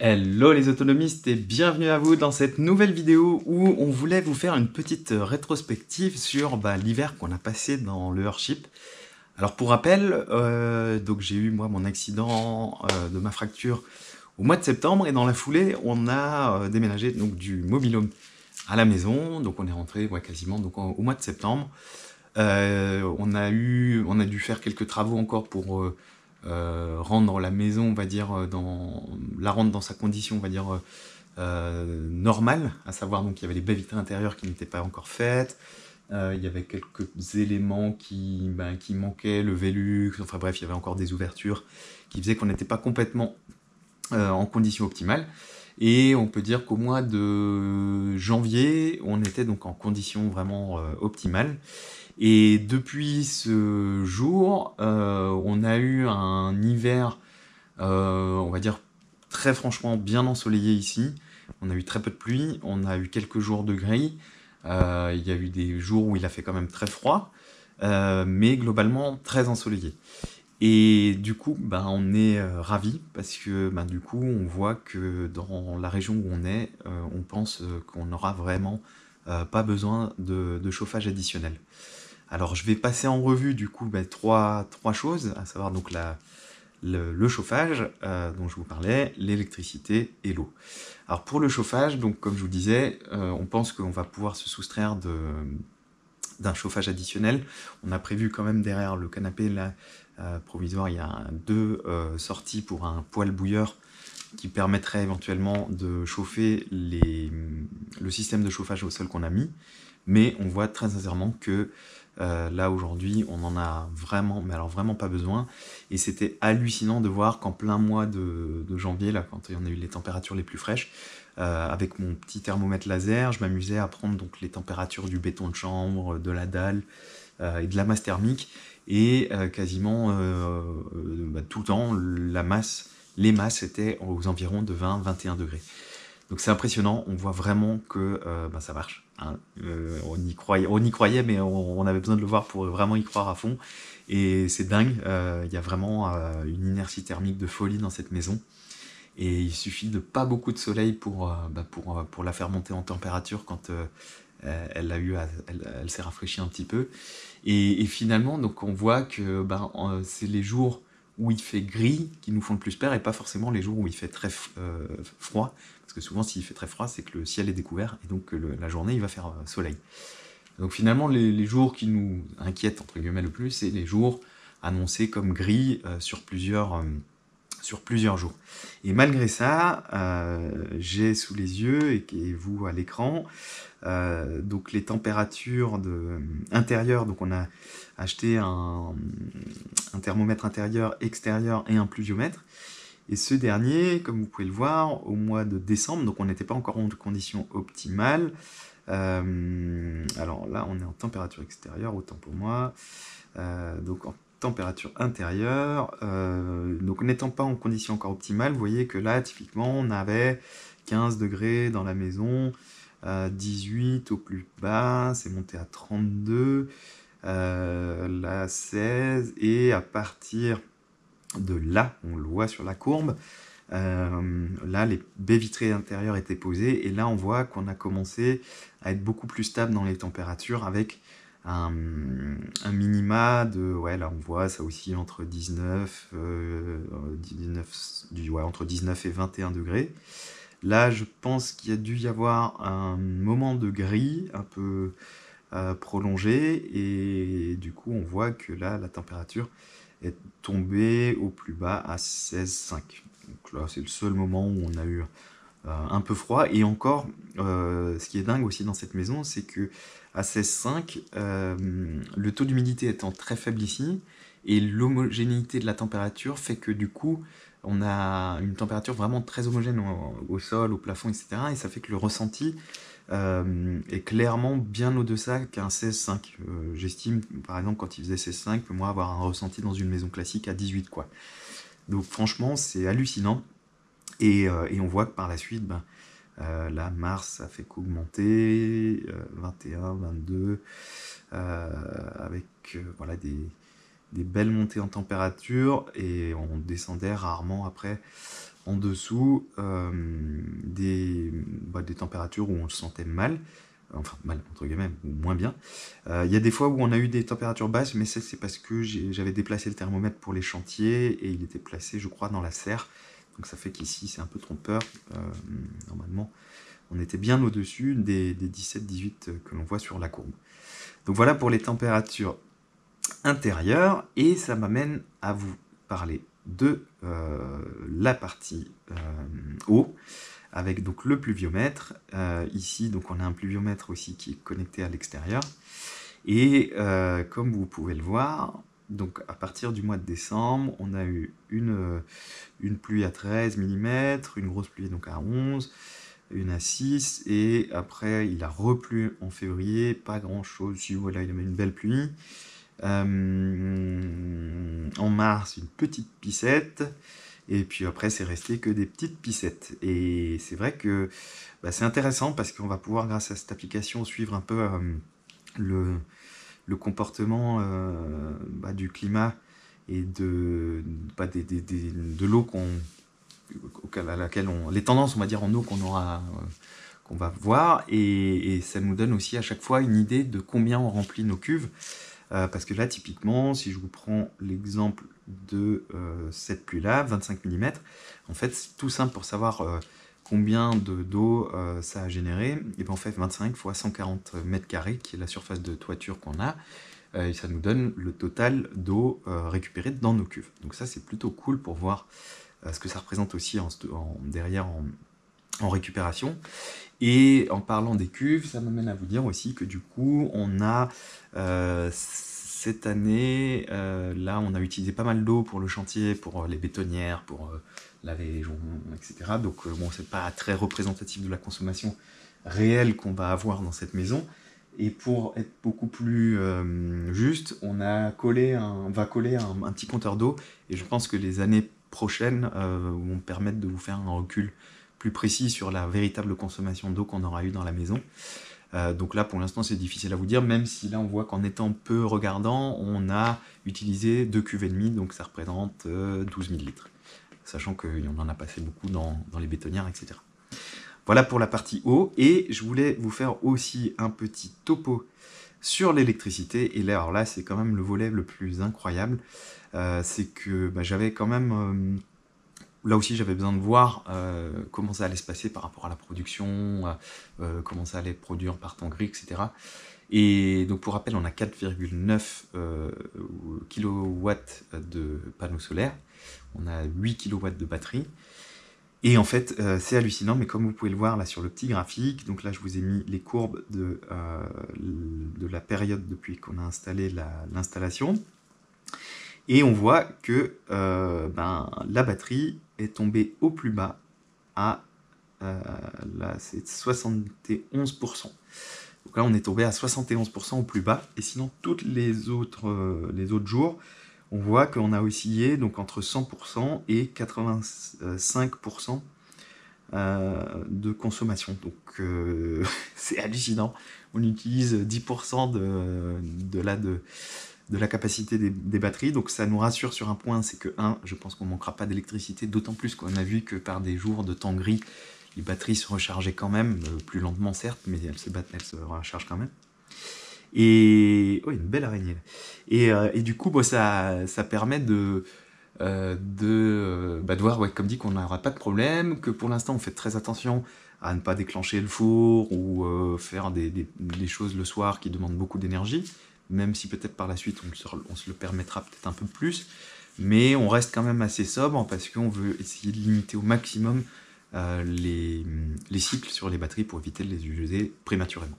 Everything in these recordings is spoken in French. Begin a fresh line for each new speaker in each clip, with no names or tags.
Hello les autonomistes et bienvenue à vous dans cette nouvelle vidéo où on voulait vous faire une petite rétrospective sur bah, l'hiver qu'on a passé dans le hardship. Alors pour rappel, euh, donc j'ai eu moi mon accident euh, de ma fracture au mois de septembre et dans la foulée on a euh, déménagé donc du mobilhome à la maison, donc on est rentré quasiment donc, au mois de septembre. on a eu, on a dû faire quelques travaux encore pour euh, rendre la maison, on va dire, euh, dans, la rendre dans sa condition, on va dire, euh, normale, à savoir, donc, il y avait les baies vitrées intérieures qui n'étaient pas encore faites, il y avait quelques éléments bah, qui, manquaient, le Velux, enfin bref, il y avait encore des ouvertures qui faisaient qu'on n'était pas complètement en condition optimale. Et on peut dire qu'au mois de janvier, on était donc en condition vraiment optimale. Et depuis ce jour, euh, on a eu un hiver, euh, on va dire très franchement bien ensoleillé ici. On a eu très peu de pluie, on a eu quelques jours de gris. Euh, il y a eu des jours où il a fait quand même très froid, mais globalement très ensoleillé. Et du coup, bah, on est ravi parce que bah, du coup, on voit que dans la région où on est, on pense qu'on n'aura vraiment pas besoin de chauffage additionnel. Alors je vais passer en revue du coup ben, trois, choses, à savoir donc le, chauffage euh, dont je vous parlais, l'électricité et l'eau. Alors pour le chauffage, donc comme je vous disais, euh, on pense qu'on va pouvoir se soustraire d'un chauffage additionnel. On a prévu quand même derrière le canapé là, euh, provisoire, il y a deux sorties pour un poêle bouilleur qui permettrait éventuellement de chauffer le système de chauffage au sol qu'on a mis mais on voit très sincèrement que euh, là aujourd'hui, on en a vraiment, mais alors vraiment pas besoin. Et c'était hallucinant de voir qu'en plein mois de, janvier, là, quand en a eu les températures les plus fraîches, euh, avec mon petit thermomètre laser, je m'amusais à prendre donc les températures du béton de chambre, de la dalle euh, et de la masse thermique, et quasiment bah, tout le temps, la masse, les masses étaient aux environs de 20-21 degrés. Donc c'est impressionnant, on voit vraiment que euh, bah, ça marche. Hein. Euh, on, y croyait, on croyait, mais on, avait besoin de le voir pour vraiment y croire à fond. Et c'est dingue, euh, il y a vraiment une inertie thermique de folie dans cette maison. Et il suffit de pas beaucoup de soleil pour, bah, pour, pour la faire monter en température quand elle, eu, elle, s'est rafraîchie un petit peu. Et, finalement, donc on voit que bah, c'est les jours où il fait gris qui nous font le plus peur et pas forcément les jours où il fait très euh, froid. Parce que souvent, s'il fait très froid, c'est que le ciel est découvert et donc la journée, il va faire euh, soleil. Donc finalement, les, jours qui nous inquiètent, entre guillemets, le plus, c'est les jours annoncés comme gris euh, sur plusieurs sur plusieurs jours. Et malgré ça, euh, j'ai sous les yeux, et, vous à l'écran, euh, donc les températures de, euh, intérieures, donc on a acheté un, thermomètre intérieur, extérieur et un pluviomètre. Et ce dernier, comme vous pouvez le voir, au mois de décembre, donc on n'était pas encore en conditions optimale. alors là, on est en température extérieure, autant pour moi. donc en température intérieure. Euh, donc n'étant pas en condition encore optimale, vous voyez que là, typiquement, on avait 15 degrés dans la maison, euh, 18 au plus bas, c'est monté à 32, euh, là 16, et à partir de là, on le voit sur la courbe, euh, là les baies vitrées intérieures étaient posées, et là on voit qu'on a commencé à être beaucoup plus stable dans les températures avec un, minima de, ouais, là on voit ça aussi entre 19, 19 euh, du, ouais, entre 19 et 21 degrés. Là, je pense qu'il y a dû y avoir un moment de gris un peu euh, prolongé, et du coup, on voit que là, la température est tombée au plus bas à 16,5. Donc là, c'est le seul moment où on a eu euh, un peu froid. Et encore, euh, ce qui est dingue aussi dans cette maison, c'est que à 16,5, euh, le taux d'humidité étant très faible ici, et l'homogénéité de la température fait que du coup, on a une température vraiment très homogène au, sol, au plafond, etc. Et ça fait que le ressenti est clairement bien au-dessous qu'un 16,5. J'estime, par exemple, quand il faisait 16,5, que moi, avoir un ressenti dans une maison classique à 18, quoi. Donc franchement, c'est hallucinant. Euh, et, on voit que par la suite, ben, euh, là, Mars, ça fait qu'augmenter, 21, euh, 22, avec voilà, des, belles montées en température et on descendait rarement après en dessous des, bah, des températures où on se sentait mal, enfin mal entre guillemets, ou moins bien. Il y a des fois où on a eu des températures basses, mais ça c'est parce que j'avais déplacé le thermomètre pour les chantiers et il était placé je crois dans la serre donc ça fait qu'ici, c'est un peu trompeur. Euh, normalement, on était bien au-dessus des, 17-18 euh, que l'on voit sur la courbe. Donc voilà pour les températures intérieures. Et ça m'amène à vous parler de euh, la partie haut avec donc le pluviomètre. ici, donc on a un pluviomètre aussi qui est connecté à l'extérieur. Et comme vous pouvez le voir, donc à partir du mois de décembre, on a eu une, euh, pluie à 13 mm, une grosse pluie donc à 11, une à 6, et après il a replu en février, pas grand chose, si voilà, il a une belle pluie. Euh, en mars, une petite pissette, et puis après c'est resté que des petites piscettes. Et c'est vrai que bah, c'est intéressant parce qu'on va pouvoir grâce à cette application suivre un peu euh, le le comportement euh, bah, du climat et de, bah, des, de l'eau qu'on à laquelle on les tendances on va dire en eau qu'on aura euh, qu'on va voir et, ça nous donne aussi à chaque fois une idée de combien on remplit nos cuves euh, parce que là typiquement si je vous prends l'exemple de cette pluie là 25 mm en fait c'est tout simple pour savoir combien d'eau de, euh, ça a généré, et bien en fait 25 fois 140 mètres carrés, qui est la surface de toiture qu'on a, euh, et ça nous donne le total d'eau récupérée dans nos cuves. Donc ça c'est plutôt cool pour voir euh, ce que ça représente aussi en, derrière en récupération. Et en parlant des cuves, ça m'amène à vous dire aussi que du coup on a cette année, là on a utilisé pas mal d'eau pour le chantier, pour les bétonnières, pour laver les etc. Donc euh, bon, c'est pas très représentatif de la consommation réelle qu'on va avoir dans cette maison. Et pour être beaucoup plus euh, juste, on, a collé on va coller un, petit compteur d'eau et je pense que les années prochaines euh, vont permettre de vous faire un recul plus précis sur la véritable consommation d'eau qu'on aura eu dans la maison. donc là, pour l'instant, c'est difficile à vous dire, même si là, on voit qu'en étant peu regardant, on a utilisé deux cuves et demie, donc ça représente 12 000 litres sachant qu'on en a passé beaucoup dans, les bétonnières, etc. Voilà pour la partie eau, et je voulais vous faire aussi un petit topo sur l'électricité, et là, alors là, c'est quand même le volet le plus incroyable, euh, c'est que bah, j'avais quand même... Euh, là aussi, j'avais besoin de voir euh, comment ça allait se passer par rapport à la production, comment ça allait produire par temps gris, etc. Et donc pour rappel, on a 4,9 euh, kW de panneaux solaires, on a 8 kW de batterie. Et en fait, euh, c'est hallucinant, mais comme vous pouvez le voir là sur le petit graphique, donc là je vous ai mis les courbes de, euh, la période depuis qu'on a installé l'installation. Et on voit que ben, la batterie est tombée au plus bas à 71%. Donc là, on est tombé à 71% au plus bas. Et sinon, tous les autres, euh, les autres jours, on voit qu'on a oscillé donc entre 100% et 85% euh, de consommation. Donc euh, c'est hallucinant. On utilise 10% de, la, de, la capacité des, batteries. Donc ça nous rassure sur un point, c'est que 1, je pense qu'on ne manquera pas d'électricité, d'autant plus qu'on a vu que par des jours de temps gris, les batteries se rechargeaient quand même, euh, plus lentement certes, mais elles se, se rechargent quand même. Et oh, une belle araignée. Et, euh, et du coup, ça, ça permet de, euh, de, bah, voir, comme dit, qu'on n'aura pas de problème, que pour l'instant, on fait très attention à ne pas déclencher le four ou faire des, des, choses le soir qui demandent beaucoup d'énergie, même si peut-être par la suite, on on se le permettra peut-être un peu plus. Mais on reste quand même assez sobre parce qu'on veut essayer de limiter au maximum euh, mm, les, cycles sur les batteries pour éviter de les user prématurément.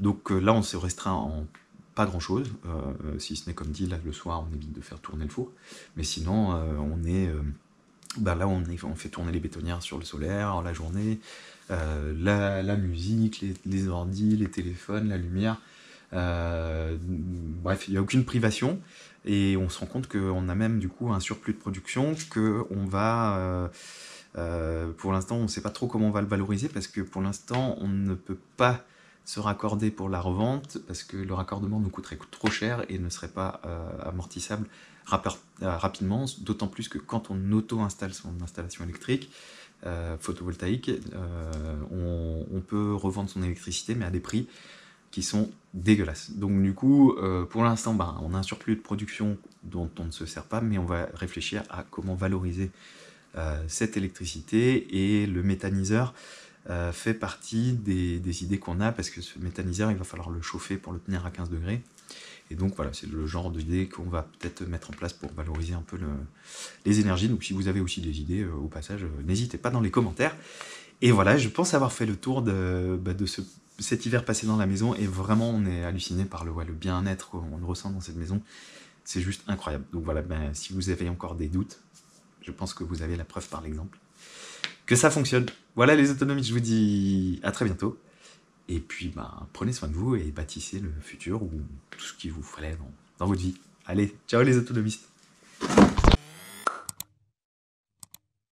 Donc euh, là, on se restreint en pas grand chose, euh, si ce n'est comme dit, là le soir on évite de faire tourner le four, mais sinon on est bah là on, fait tourner les bétonnières sur le solaire, la journée, la, musique, les, ordi, les téléphones, la lumière, bref, il n'y a aucune privation, et on se rend compte qu'on a même du coup un surplus de production, que on va... Euh, pour l'instant, on ne sait pas trop comment on va le valoriser parce que pour l'instant, on ne peut pas se raccorder pour la revente parce que le raccordement nous coûterait trop cher et ne serait pas euh, amortissable euh, rapidement, d'autant plus que quand on auto-installe son installation électrique, photovoltaïque, on, peut revendre son électricité mais à des prix qui sont dégueulasses. Donc du coup, pour l'instant, ben, on a un surplus de production dont on ne se sert pas, mais on va réfléchir à comment valoriser euh, cette électricité et le méthaniseur euh, fait partie des, idées qu'on a parce que ce méthaniseur il va falloir le chauffer pour le tenir à 15 degrés et donc voilà, c'est le genre d'idée qu'on va peut-être mettre en place pour valoriser un peu les énergies. Donc si vous avez aussi des idées, euh, au passage, n'hésitez pas dans les commentaires. Et voilà, je pense avoir fait le tour de, bah, cet hiver passé dans la maison. Et vraiment, on est halluciné par le, bien-être qu'on ressent dans cette maison. C'est juste incroyable. Donc voilà, ben, si vous avez encore des doutes, je pense que vous avez la preuve par l'exemple. Que ça fonctionne. Voilà les autonomistes, je vous dis à très bientôt. Et puis, bah, prenez soin de vous et bâtissez le futur ou tout ce qui vous fallait dans votre vie. Allez, ciao les autonomistes